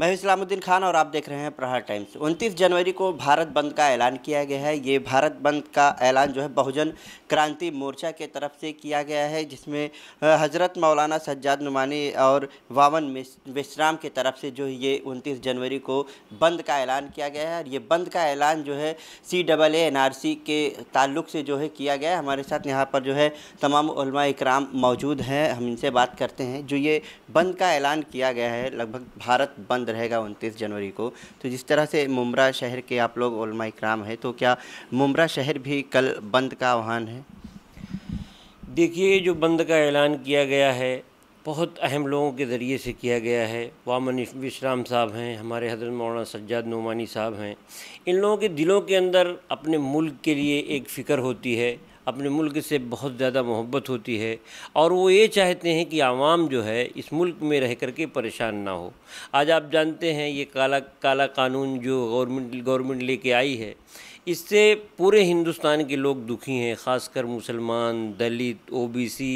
मैं इस्लामुद्दीन खान और आप देख रहे हैं प्रहार टाइम्स 29 जनवरी को भारत बंद का ऐलान किया गया है ये भारत बंद का ऐलान जो है बहुजन क्रांति मोर्चा के तरफ से किया गया है जिसमें हज़रत मौलाना सज्जाद नुमानी और वावन विश्राम के तरफ से जो ये 29 जनवरी को बंद का ऐलान किया गया है और ये बंद का ऐलान जो है C double A N R C के ताल्लुक से जो है किया गया है हमारे साथ यहाँ पर जो है तमाम इकराम मौजूद हैं हम इनसे बात करते हैं जो ये बंद का ऐलान किया गया है लगभग भारत बंद बंद रहेगा उनतीस जनवरी को तो जिस तरह से मुमरा शहर के आप लोग ओलमा इक्राम है तो क्या मुमरा शहर भी कल बंद का आह्वान है देखिए जो बंद का ऐलान किया गया है बहुत अहम लोगों के ज़रिए से किया गया है वामन विश्राम साहब हैं हमारे हजरत मौलाना सज्जाद नोमानी साहब हैं इन लोगों के दिलों के अंदर अपने मुल्क के लिए एक फ़िक्र होती है अपने मुल्क से बहुत ज़्यादा मोहब्बत होती है और वो ये चाहते हैं कि आवाम जो है इस मुल्क में रह कर के परेशान ना हो आज आप जानते हैं ये काला काला कानून जो गवर्नमेंट गवर्नमेंट लेके आई है इससे पूरे हिंदुस्तान के लोग दुखी हैं ख़ासकर मुसलमान दलित ओबीसी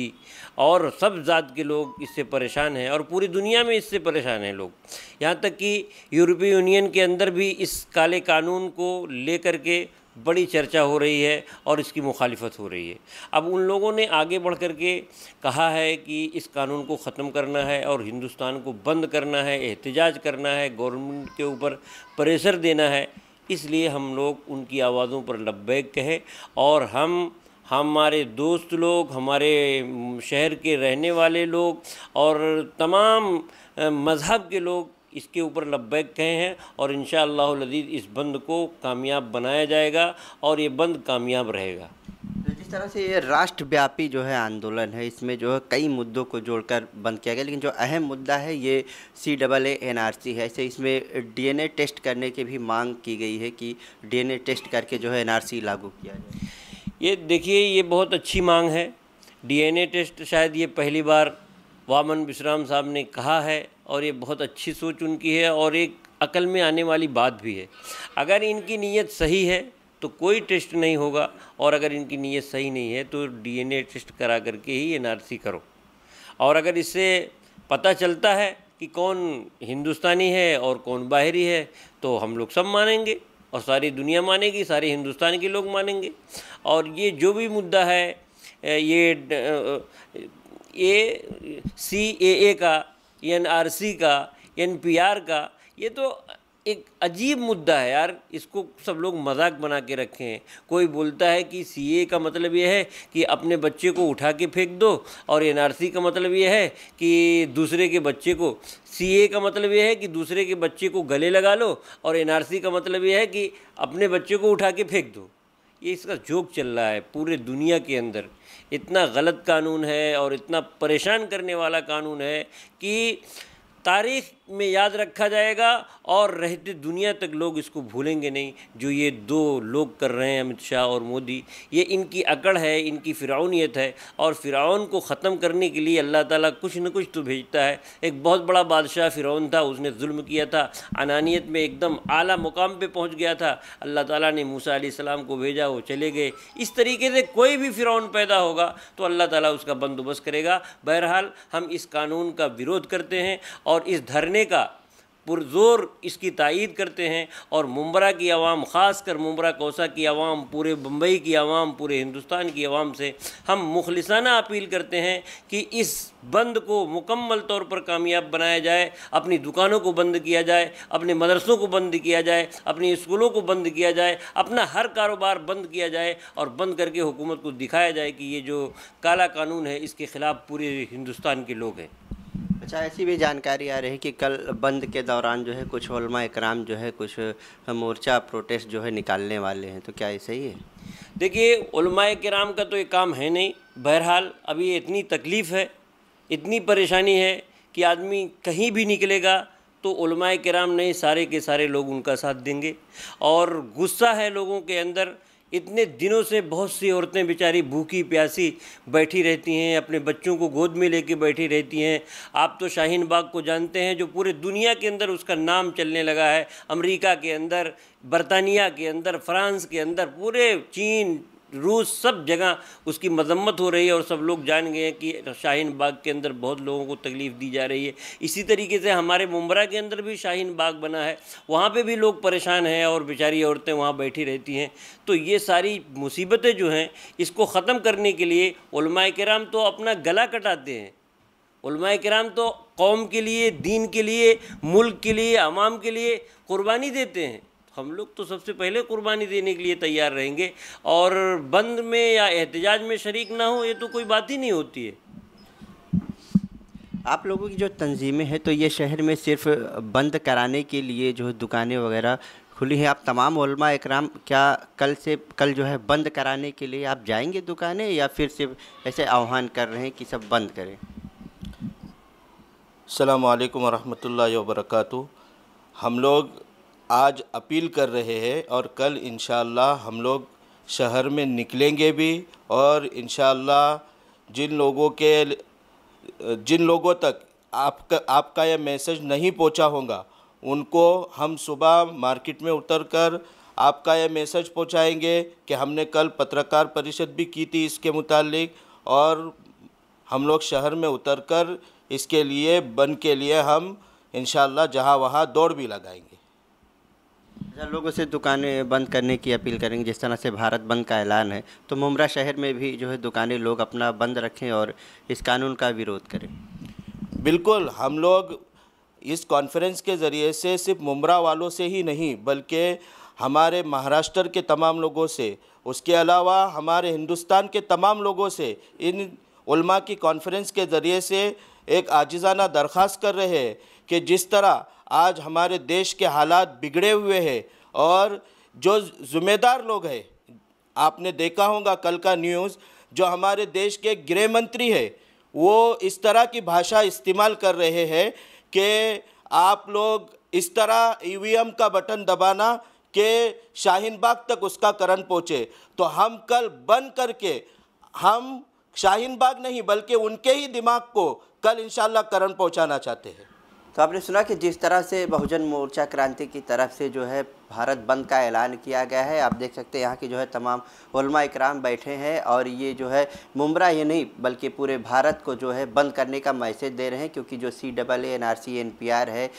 और सब जात के लोग इससे परेशान हैं और पूरी दुनिया में इससे परेशान हैं लोग यहाँ तक कि यूरोपीय यूनियन के अंदर भी इस काले कानून को लेकर के बड़ी चर्चा हो रही है और इसकी मुखालिफत हो रही है अब उन लोगों ने आगे बढ़ कर के कहा है कि इस कानून को ख़त्म करना है और हिंदुस्तान को बंद करना है एहतजाज करना है गवर्नमेंट के ऊपर प्रेशर देना है इसलिए हम लोग उनकी आवाज़ों पर लब्बैक कहें और हम हमारे दोस्त लोग हमारे शहर के रहने वाले लोग और तमाम मज़हब के लोग इसके ऊपर लब्बैक कहे हैं और इन शजीज़ इस बंद को कामयाब बनाया जाएगा और ये बंद कामयाब रहेगा तो जिस तरह से ये राष्ट्रव्यापी जो है आंदोलन है इसमें जो है कई मुद्दों को जोड़कर बंद किया गया लेकिन जो अहम मुद्दा है ये C double A N R C है ऐसे इसमें डीएनए टेस्ट करने की भी मांग की गई है कि डीएनए टेस्ट करके जो है एन आर सी लागू किया जाए ये देखिए ये बहुत अच्छी मांग है डीएनए टेस्ट शायद ये पहली बार वामन विश्राम साहब ने कहा है और ये बहुत अच्छी सोच उनकी है और एक अकल में आने वाली बात भी है अगर इनकी नीयत सही है तो कोई टेस्ट नहीं होगा और अगर इनकी नीयत सही नहीं है तो डीएनए टेस्ट करा करके ही एनआरसी करो और अगर इससे पता चलता है कि कौन हिंदुस्तानी है और कौन बाहरी है तो हम लोग सब मानेंगे और सारी दुनिया मानेगी सारे हिंदुस्तान के लोग मानेंगे और ये जो भी मुद्दा है ये ए सी ए का एनआरसी का एनपीआर का ये तो एक अजीब मुद्दा है यार इसको सब लोग मजाक बना के रखे हैं कोई बोलता है कि सीए का मतलब ये है कि अपने बच्चे को उठा के फेंक दो और एनआरसी का मतलब ये है कि दूसरे के बच्चे को सीए का मतलब ये है कि दूसरे के बच्चे को गले लगा लो और एनआरसी का मतलब ये है कि अपने बच्चे को उठा के फेंक दो ये इसका जोक चल रहा है पूरे दुनिया के अंदर इतना गलत कानून है और इतना परेशान करने वाला कानून है कि तारीख में याद रखा जाएगा और रहते दुनिया तक लोग इसको भूलेंगे नहीं जो ये दो लोग कर रहे हैं अमित शाह और मोदी ये इनकी अकड़ है इनकी फ़िरौनीत है और फ़िरौन को ख़त्म करने के लिए अल्लाह ताला कुछ न कुछ तो भेजता है एक बहुत बड़ा बादशाह फ़िरौन था उसने जुल्म किया था अनानियत में एकदम आला मुकाम पर पहुँच गया था अल्लाह ताली ने मूसा सलाम को भेजा वो चले गए इस तरीके से कोई भी फ़िरौन पैदा होगा तो अल्लाह ताली उसका बंदोबस्त करेगा बहरहाल हम इस कानून का विरोध करते हैं और इस धरने करने का पुरजोर इसकी तइद करते हैं और मुम्बरा की आवाम ख़ास कर मुम्बरा कोसा की आवाम पूरे बम्बई की आवाम पूरे हिंदुस्तान की आवाम से हम मुखलसाना अपील करते हैं कि इस बंद को मुकम्मल तौर पर कामयाब बनाया जाए अपनी दुकानों को बंद किया जाए अपने मदरसों को बंद किया जाए अपने स्कूलों को बंद किया जाए अपना हर कारोबार बंद किया जाए और बंद करके हुकूमत को दिखाया जाए कि ये जो काला कानून है इसके ख़िलाफ़ पूरे हिंदुस्तान के लोग हैं अच्छा ऐसी भी जानकारी आ रही है कि कल बंद के दौरान जो है कुछ उलमा इकराम जो है कुछ मोर्चा प्रोटेस्ट जो है निकालने वाले हैं तो क्या ये सही है देखिए उलमा कराम का तो ये काम है नहीं बहरहाल अभी इतनी तकलीफ़ है इतनी परेशानी है कि आदमी कहीं भी निकलेगा तो उलमा कराम नहीं सारे के सारे लोग उनका साथ देंगे और गुस्सा है लोगों के अंदर इतने दिनों से बहुत सी औरतें बेचारी भूखी प्यासी बैठी रहती हैं अपने बच्चों को गोद में लेके बैठी रहती हैं आप तो शाहीन बाग को जानते हैं जो पूरे दुनिया के अंदर उसका नाम चलने लगा है अमेरिका के अंदर बरतानिया के अंदर फ्रांस के अंदर पूरे चीन रूस सब जगह उसकी मजम्मत हो रही है और सब लोग जान गए हैं कि शाहीन बाग के अंदर बहुत लोगों को तकलीफ़ दी जा रही है इसी तरीके से हमारे मुमरा के अंदर भी शाहीन बाग बना है वहाँ पे भी लोग परेशान हैं और बेचारी औरतें वहाँ बैठी रहती हैं तो ये सारी मुसीबतें जो हैं इसको ख़त्म करने के लिए कराम तो अपना गला कटाते हैं कराम तो कौम के लिए दीन के लिए मुल्क के लिए आवाम के लिए क़ुरबानी देते हैं हम लोग तो सबसे पहले कुर्बानी देने के लिए तैयार रहेंगे और बंद में या एहतजाज में शरीक ना हो ये तो कोई बात ही नहीं होती है आप लोगों की जो तंजीमें हैं तो ये शहर में सिर्फ बंद कराने के लिए जो दुकानें वगैरह खुली हैं आप तमाम इकराम क्या कल से कल जो है बंद कराने के लिए आप जाएंगे दुकानें या फिर सिर्फ ऐसे आह्वान कर रहे हैं कि सब बंद करें अल्लाम वरहमल वर्क हम लोग आज अपील कर रहे हैं और कल इन हम लोग शहर में निकलेंगे भी और इन जिन लोगों के जिन लोगों तक आपका आपका यह मैसेज नहीं पहुंचा होगा उनको हम सुबह मार्केट में उतरकर आपका यह मैसेज पहुंचाएंगे कि हमने कल पत्रकार परिषद भी की थी इसके मुतालिक और हम लोग शहर में उतरकर इसके लिए बन के लिए हम इन जहाँ वहाँ दौड़ भी लगाएंगे अच्छा, लोगों से दुकानें बंद करने की अपील करेंगे जिस तरह से भारत बंद का ऐलान है तो मुमरा शहर में भी जो है दुकानें लोग अपना बंद रखें और इस कानून का विरोध करें बिल्कुल हम लोग इस कॉन्फ्रेंस के ज़रिए से सिर्फ मुमरा वालों से ही नहीं बल्कि हमारे महाराष्ट्र के तमाम लोगों से उसके अलावा हमारे हिंदुस्तान के तमाम लोगों से इन उलमा की कॉन्फ्रेंस के ज़रिए से एक आजिज़ाना दरख्वास्त कर रहे हैं कि जिस तरह आज हमारे देश के हालात बिगड़े हुए हैं और जो ज़िम्मेदार लोग हैं आपने देखा होगा कल का न्यूज़ जो हमारे देश के गृह मंत्री है वो इस तरह की भाषा इस्तेमाल कर रहे हैं कि आप लोग इस तरह ईवीएम e का बटन दबाना कि शाहीन बाग तक उसका करंट पहुँचे तो हम कल बंद करके हम शाहीन बाग नहीं बल्कि उनके ही दिमाग को कल इंशाल्लाह करंट पहुँचाना चाहते हैं तो आपने सुना कि जिस तरह से बहुजन मोर्चा क्रांति की तरफ से जो है भारत बंद का ऐलान किया गया है आप देख सकते हैं यहाँ के जो है तमाम उलमा इकराम बैठे हैं और ये जो है मुमरा ही नहीं बल्कि पूरे भारत को जो है बंद करने का मैसेज दे रहे हैं क्योंकि जो C double N R C N P R है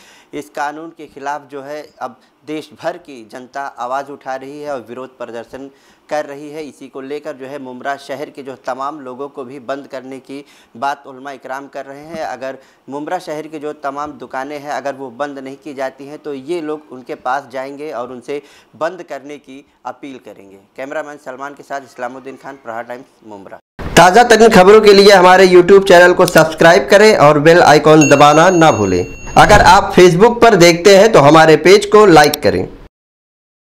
इस कानून के ख़िलाफ़ जो है अब देश भर की जनता आवाज़ उठा रही है और विरोध प्रदर्शन कर रही है इसी को लेकर जो है मुमरा शहर के जो तमाम लोगों को भी बंद करने की बात उलमा इकराम कर रहे हैं अगर मुमरा शहर की जो तमाम दुकानें हैं अगर वो बंद नहीं की जाती हैं तो ये लोग उनके पास जाएंगे और उनसे बंद करने की अपील करेंगे कैमरामैन सलमान के साथ इस्लामुद्दीन खान प्रहार टाइम्स मुमरा ताज़ा तरीन खबरों के लिए हमारे यूट्यूब चैनल को सब्सक्राइब करें और बेल आइकॉन दबाना ना भूलें अगर आप फेसबुक पर देखते हैं तो हमारे पेज को लाइक करें